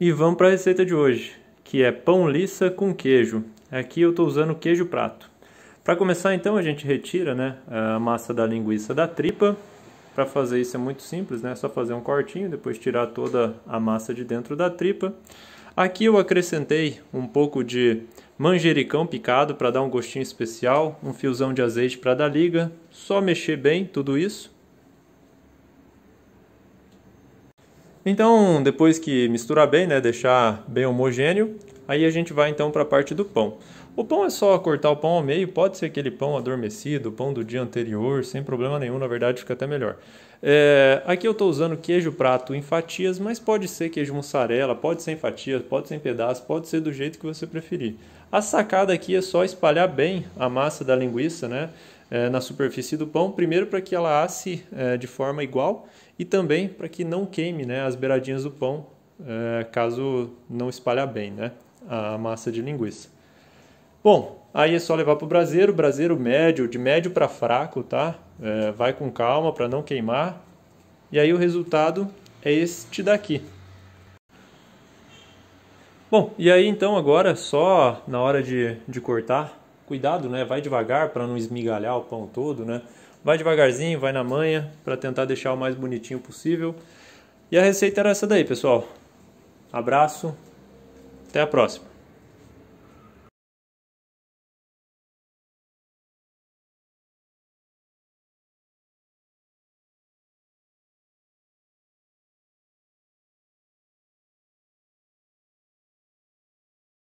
E vamos para a receita de hoje, que é pão liça com queijo. Aqui eu estou usando queijo prato. Para começar então a gente retira né, a massa da linguiça da tripa. Para fazer isso é muito simples, né? É só fazer um cortinho, depois tirar toda a massa de dentro da tripa. Aqui eu acrescentei um pouco de manjericão picado para dar um gostinho especial, um fiozão de azeite para dar liga. Só mexer bem tudo isso. Então, depois que misturar bem, né, deixar bem homogêneo, aí a gente vai então para a parte do pão. O pão é só cortar o pão ao meio, pode ser aquele pão adormecido, pão do dia anterior, sem problema nenhum, na verdade fica até melhor. É, aqui eu estou usando queijo prato em fatias, mas pode ser queijo mussarela, pode ser em fatias, pode ser em pedaços, pode ser do jeito que você preferir. A sacada aqui é só espalhar bem a massa da linguiça, né? é, na superfície do pão, primeiro para que ela asse é, de forma igual e também para que não queime né, as beiradinhas do pão, é, caso não espalhe bem né, a massa de linguiça. Bom, aí é só levar para o braseiro, braseiro médio, de médio para fraco, tá? vai com calma para não queimar. E aí o resultado é este daqui. Bom, e aí então agora só na hora de, de cortar cuidado, né? Vai devagar para não esmigalhar o pão todo, né? Vai devagarzinho, vai na manha para tentar deixar o mais bonitinho possível. E a receita era essa daí, pessoal. Abraço. Até a próxima.